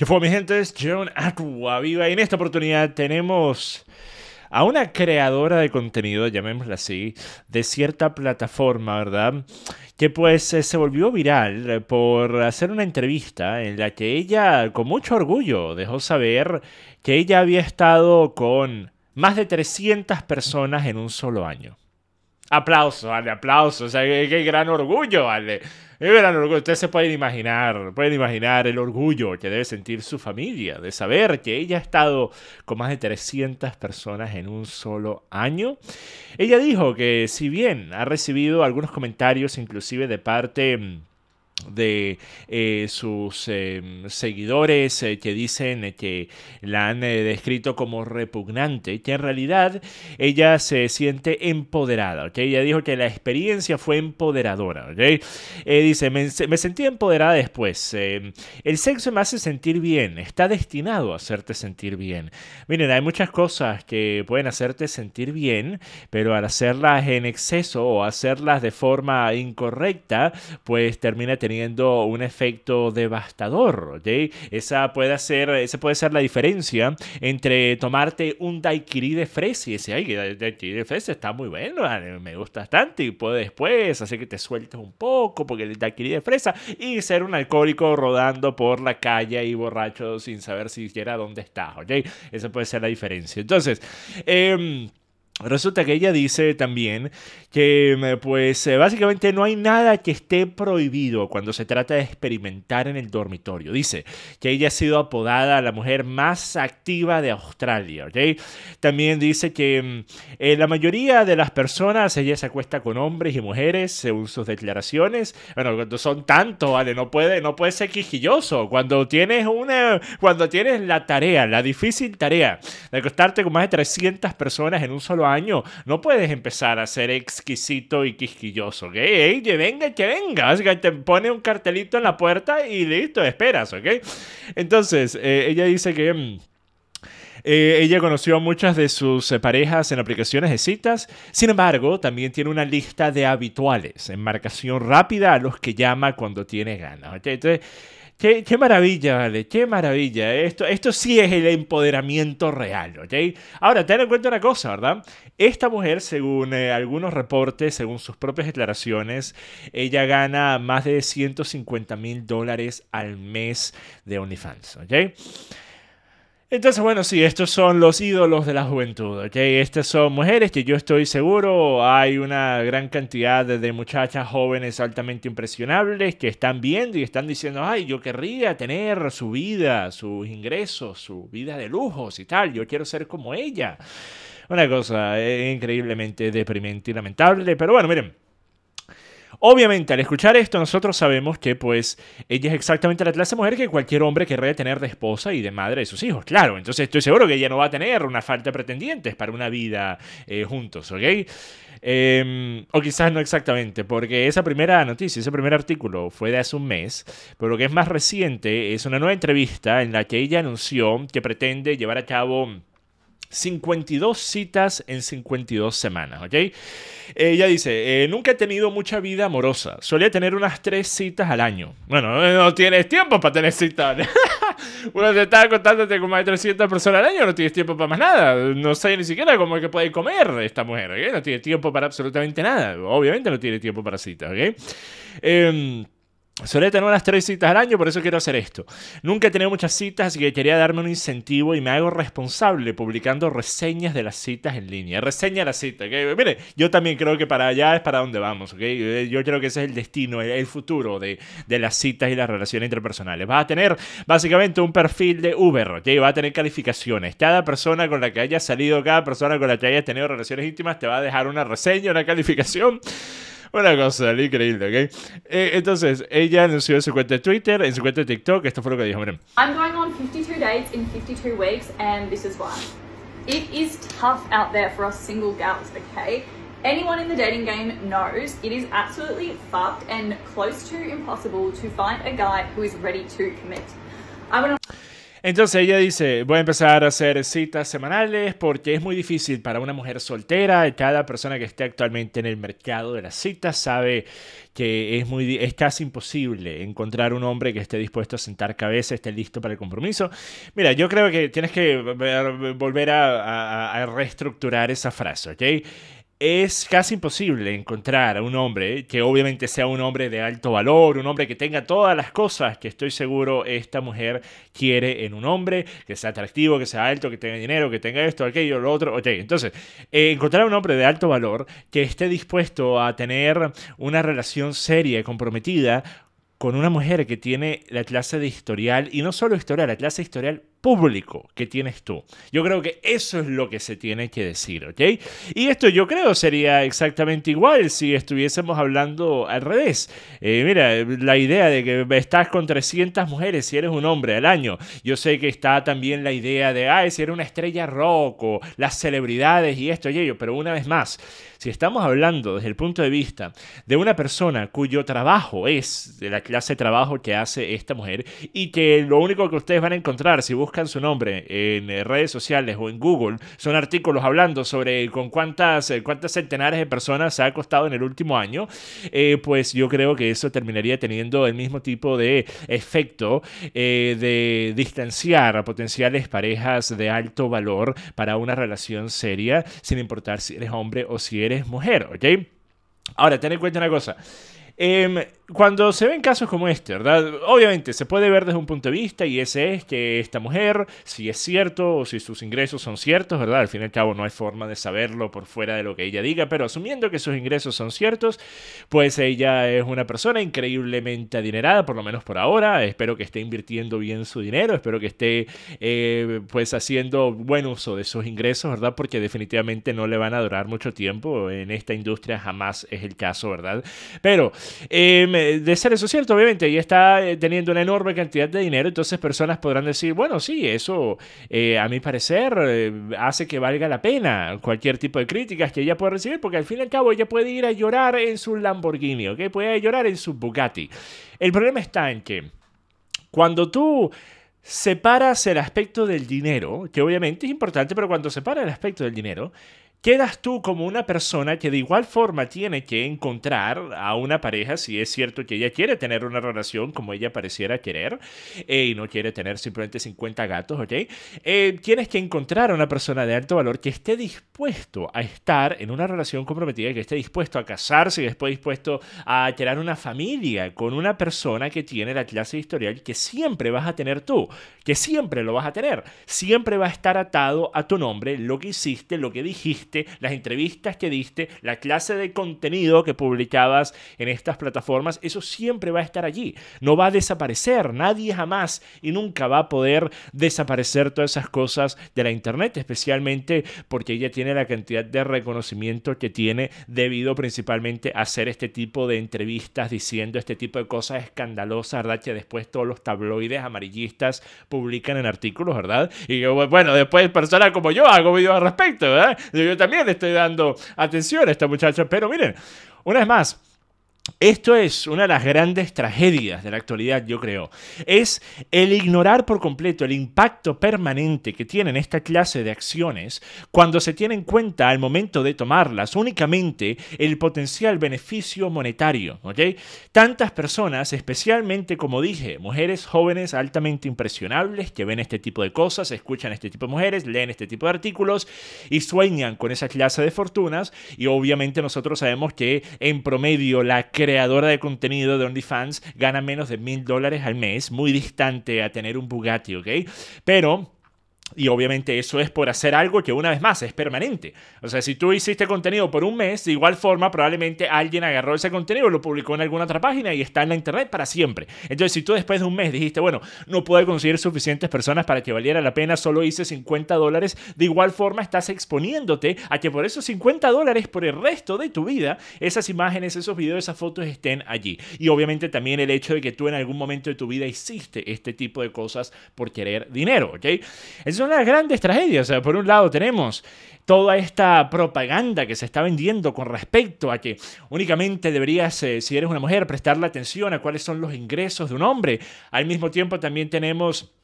¿Qué fue mi gente, es John Viva y en esta oportunidad tenemos a una creadora de contenido, llamémosla así, de cierta plataforma, ¿verdad? Que pues eh, se volvió viral eh, por hacer una entrevista en la que ella con mucho orgullo dejó saber que ella había estado con más de 300 personas en un solo año. Aplauso, vale, aplauso. O sea, qué, gran orgullo, vale. Qué gran orgullo. Ustedes se pueden imaginar, pueden imaginar el orgullo que debe sentir su familia de saber que ella ha estado con más de 300 personas en un solo año. Ella dijo que si bien ha recibido algunos comentarios, inclusive de parte mm, de eh, sus eh, seguidores eh, que dicen que la han descrito como repugnante, que en realidad ella se siente empoderada, que Ella dijo que la experiencia fue empoderadora, dice, me, me, sentí empoderada después, el sexo me hace sentir bien, está destinado a hacerte sentir bien. Miren, hay muchas cosas que pueden hacerte sentir bien, pero al hacerlas en exceso o hacerlas de forma incorrecta, pues termina teniendo teniendo un efecto devastador. ¿okay? Esa, puede ser, esa puede ser la diferencia entre tomarte un daiquiri de fresa y decir, ay, daiquiri de fresa está muy bueno, ah, me gusta bastante y puede después hacer que te sueltes un poco porque el daiquiri de fresa y ser un alcohólico rodando por la calle y borracho sin saber siquiera dónde estás. ¿okay? Esa puede ser la diferencia. Entonces, eh, Resulta que ella dice también que mm, pues eh, básicamente no hay nada que esté prohibido cuando se trata de experimentar en el dormitorio. Dice que ella ha sido apodada la mujer más activa de Australia. ¿okay? También dice que mm, eh, la mayoría de las personas, ella se acuesta con hombres y mujeres según sus declaraciones. Bueno, cuando son tantos, ¿vale? No puede, no puede ser quijilloso. Cuando tienes, una, cuando tienes la tarea, la difícil tarea de acostarte con más de 300 personas en un solo año, No puedes empezar a ser exquisito y quisquilloso, ¿ok? Ey, que venga, que vengas, te pone un cartelito en la puerta y listo, esperas, ¿ok? Entonces, eh, ella dice que... Mm, eh, ella conoció a muchas de sus eh, parejas en aplicaciones de citas, sin embargo, también tiene una lista de habituales, en marcación rápida a los que llama cuando tiene ganas. Entonces, Qué, maravilla, vale, qué maravilla. Esto, esto sí es el empoderamiento real, ¿ok? Ahora, ten en cuenta una cosa, ¿verdad? Esta mujer, según eh, algunos reportes, según sus propias declaraciones, ella gana más de 150 mil dólares al mes de OnlyFans, ¿ok? Entonces, bueno, sí, estos son los ídolos de la juventud, ¿ok? Estas son mujeres que yo estoy seguro hay una gran cantidad de muchachas jóvenes altamente impresionables que están viendo y están diciendo, ay, yo querría tener su vida, sus ingresos, su vida de lujos y tal, yo quiero ser como ella. Una cosa eh, increíblemente deprimente y lamentable, pero bueno, miren. Obviamente, al escuchar esto, nosotros sabemos que, pues, ella es exactamente la clase mujer que cualquier hombre querría tener de esposa y de madre de sus hijos, claro. Entonces, estoy seguro que ella no va a tener una falta de pretendientes para una vida eh, juntos, ¿ok? Em, o quizás no exactamente, porque esa primera noticia, ese primer artículo fue de hace un mes, pero lo que es más reciente es una nueva entrevista en la que ella anunció que pretende llevar a cabo 52 citas en 52 semanas, ¿ok? Ella dice, eh, nunca he tenido mucha vida amorosa, solía tener unas 3 citas al año. Bueno, no tienes tiempo para tener citas. Uno te está contándote con más de 300 personas al año, no tienes tiempo para más nada. No sé ni siquiera cómo es que puede comer esta mujer, No tiene tiempo para absolutamente nada. Obviamente no tiene tiempo para citas, ¿ok? Em, Suele tener unas tres citas al año, por eso quiero hacer esto. Nunca he tenido muchas citas, así que quería darme un incentivo y me hago responsable publicando reseñas de las citas en línea. Reseña la cita, ¿ok? Mire, yo también creo que para allá es para donde vamos, ¿ok? Yo creo que ese es el destino, el, futuro de, de las citas y las relaciones interpersonales. Va a tener básicamente un perfil de Uber, ¿ok? va a tener calificaciones. Cada persona con la que hayas salido, cada persona con la que hayas tenido relaciones íntimas, te va a dejar una reseña, una calificación. Una cosa increíble, ¿ok? Eh, entonces, ella anunció en su cuenta de Twitter, en su cuenta de TikTok, esto fue lo que dijo, miren. I'm going on 52 dates in 52 weeks and this is why. It is tough out there for us single gals, okay? Anyone in the dating game knows it is absolutely fucked and close to impossible to find a guy who is ready to commit. I want to... Entonces ella dice, voy a empezar a hacer citas semanales porque es muy difícil para una mujer soltera. Cada persona que esté actualmente en el mercado de las citas sabe que es, muy, es casi imposible encontrar un hombre que esté dispuesto a sentar cabeza, esté listo para el compromiso. Mira, yo creo que tienes que volver a, a reestructurar esa frase, ¿ok? es casi imposible encontrar a un hombre que obviamente sea un hombre de alto valor, un hombre que tenga todas las cosas que estoy seguro esta mujer quiere en un hombre, que sea atractivo, que sea alto, que tenga dinero, que tenga esto, aquello, lo otro. Ok, entonces, eh, encontrar a un hombre de alto valor que esté dispuesto a tener una relación seria y comprometida con una mujer que tiene la clase de historial, y no solo historial, la clase de historial público que tienes tú. Yo creo que eso es lo que se tiene que decir, ¿ok? Y esto yo creo sería exactamente igual si estuviésemos hablando al revés. Eh, mira, la idea de que estás con 300 mujeres si eres un hombre al año. Yo sé que está también la idea de, ay, si eres una estrella rock o las celebridades y esto y ello, pero una vez más, si estamos hablando desde el punto de vista de una persona cuyo trabajo es de la clase de trabajo que hace esta mujer y que lo único que ustedes van a encontrar si buscan buscan su nombre en eh, redes sociales o en Google, son artículos hablando sobre con cuántas, eh, cuántas centenares de personas se ha costado en el último año, eh, pues yo creo que eso terminaría teniendo el mismo tipo de efecto de distanciar a potenciales parejas de alto valor para una relación seria, sin importar si eres hombre o si eres mujer, ¿ok? Ahora, ten en cuenta una cosa. Em, cuando se ven casos como este, ¿verdad? Obviamente se puede ver desde un punto de vista y ese es que esta mujer, si es cierto o si sus ingresos son ciertos, ¿verdad? Al fin y al cabo no hay forma de saberlo por fuera de lo que ella diga, pero asumiendo que sus ingresos son ciertos, pues ella es una persona increíblemente adinerada, por lo menos por ahora. Espero que esté invirtiendo bien su dinero, espero que esté eh, pues haciendo buen uso de sus ingresos, ¿verdad? Porque definitivamente no le van a durar mucho tiempo. En esta industria jamás es el caso, ¿verdad? Pero... Eh, eh, de ser eso cierto, obviamente, y está eh, teniendo una enorme cantidad de dinero, entonces personas podrán decir, bueno, sí, eso eh, a mi parecer hace que valga la pena cualquier tipo de críticas que ella pueda recibir, porque al fin y al cabo ella puede ir a llorar en su Lamborghini, ¿ok? Puede llorar en su Bugatti. El problema está en que cuando tú separas el aspecto del dinero, que obviamente es importante, pero cuando separas el aspecto del dinero, Quedas tú como una persona que de igual forma tiene que encontrar a una pareja si es cierto que ella quiere tener una relación como ella pareciera querer eh, y no quiere tener simplemente 50 gatos, ¿ok? Eh, tienes que encontrar a una persona de alto valor que esté dispuesto a estar en una relación comprometida, que esté dispuesto a casarse que esté dispuesto a crear una familia con una persona que tiene la clase historial que siempre vas a tener tú, que siempre lo vas a tener, siempre va a estar atado a tu nombre, lo que hiciste, lo que dijiste las entrevistas que diste, la clase de contenido que publicabas en estas plataformas, eso siempre va a estar allí, no va a desaparecer, nadie jamás y nunca va a poder desaparecer todas esas cosas de la internet, especialmente porque ella tiene la cantidad de reconocimiento que tiene debido principalmente a hacer este tipo de entrevistas diciendo este tipo de cosas escandalosas, ¿verdad? Que después todos los tabloides amarillistas publican en artículos, ¿verdad? Y bueno, después personas como yo hago videos al respecto, ¿verdad? Yo también le estoy dando atención a esta muchacha. Pero miren, una vez más, esto es una de las grandes tragedias de la actualidad, yo creo. Es el ignorar por completo el impacto permanente que tienen esta clase de acciones cuando se tiene en cuenta al momento de tomarlas únicamente el potencial beneficio monetario. ¿okay? Tantas personas, especialmente como dije, mujeres jóvenes altamente impresionables que ven este tipo de cosas, escuchan este tipo de mujeres, leen este tipo de artículos y sueñan con esa clase de fortunas y obviamente nosotros sabemos que en promedio la creadora de contenido de OnlyFans gana menos de mil dólares al mes, muy distante a tener un Bugatti, ¿ok? Pero y obviamente eso es por hacer algo que una vez más es permanente. O sea, si tú hiciste contenido por un mes, de igual forma probablemente alguien agarró ese contenido, lo publicó en alguna otra página y está en la internet para siempre. Entonces, si tú después de un mes dijiste, bueno, no pude conseguir suficientes personas para que valiera la pena, solo hice 50 dólares, de igual forma estás exponiéndote a que por esos 50 dólares, por el resto de tu vida, esas imágenes, esos videos, esas fotos estén allí. Y obviamente también el hecho de que tú en algún momento de tu vida hiciste este tipo de cosas por querer dinero, ¿ok? son las grandes tragedias. por un lado tenemos toda esta propaganda que se está vendiendo con respecto a que únicamente deberías, eh, si eres una mujer, prestarle atención a cuáles son los ingresos de un hombre. Al mismo tiempo también tenemos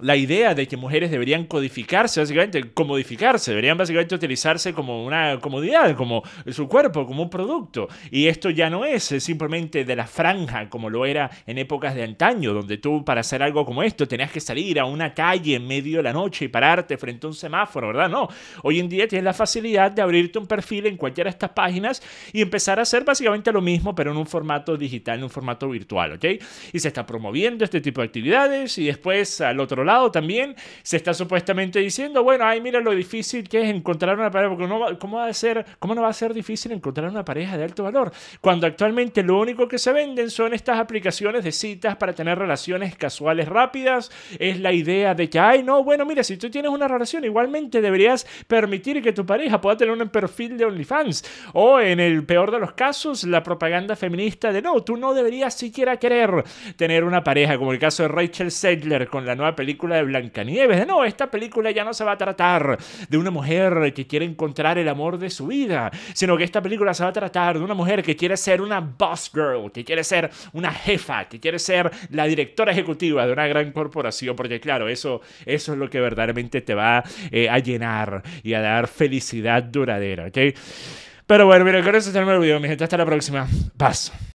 la idea de que mujeres deberían codificarse, básicamente, comodificarse, deberían básicamente utilizarse como una comodidad, como su cuerpo, como un producto. Y esto ya no es, simplemente de la franja, como lo era en épocas de antaño, donde tú para hacer algo como esto tenías que salir a una calle en medio de la noche y pararte frente a un semáforo, ¿verdad? No. Hoy en día tienes la facilidad de abrirte un perfil en cualquiera de estas páginas y empezar a hacer básicamente lo mismo, pero en un formato digital, en un formato virtual, ¿ok? Y se está promoviendo este tipo de actividades y después al otro lado también se está supuestamente diciendo, bueno, ay, mira lo difícil que es encontrar una pareja, porque no va, ¿cómo, va a ser, ¿cómo no va a ser difícil encontrar una pareja de alto valor? Cuando actualmente lo único que se venden son estas aplicaciones de citas para tener relaciones casuales rápidas, es la idea de que, ay, no, bueno, mira, si tú tienes una relación, igualmente deberías permitir que tu pareja pueda tener un perfil de OnlyFans, o en el peor de los casos, la propaganda feminista de, no, tú no deberías siquiera querer tener una pareja, como el caso de Rachel Sedler con la nueva película película de Blancanieves. no, esta película ya no se va a tratar de una mujer que quiere encontrar el amor de su vida, sino que esta película se va a tratar de una mujer que quiere ser una boss girl, que quiere ser una jefa, que quiere ser la directora ejecutiva de una gran corporación, porque claro, eso, eso es lo que verdaderamente te va eh, a llenar y a dar felicidad duradera, ¿ok? Pero bueno, mira, con eso termino el video, mi gente. Hasta la próxima. Paz.